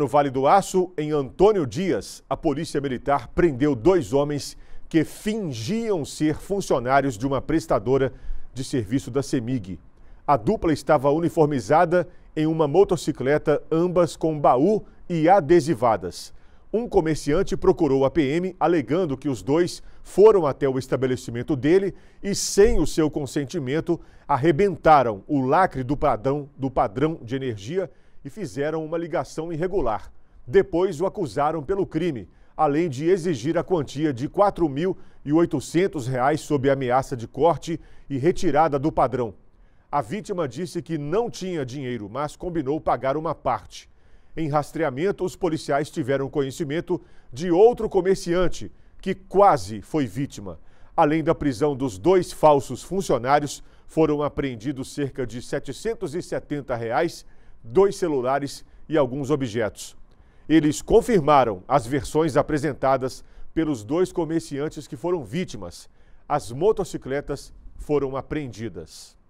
No Vale do Aço, em Antônio Dias, a Polícia Militar prendeu dois homens que fingiam ser funcionários de uma prestadora de serviço da CEMIG. A dupla estava uniformizada em uma motocicleta, ambas com baú e adesivadas. Um comerciante procurou a PM alegando que os dois foram até o estabelecimento dele e, sem o seu consentimento, arrebentaram o lacre do padrão, do padrão de energia e fizeram uma ligação irregular. Depois o acusaram pelo crime, além de exigir a quantia de R$ 4.800 sob ameaça de corte e retirada do padrão. A vítima disse que não tinha dinheiro, mas combinou pagar uma parte. Em rastreamento, os policiais tiveram conhecimento de outro comerciante que quase foi vítima. Além da prisão dos dois falsos funcionários, foram apreendidos cerca de R$ 770 dois celulares e alguns objetos. Eles confirmaram as versões apresentadas pelos dois comerciantes que foram vítimas. As motocicletas foram apreendidas.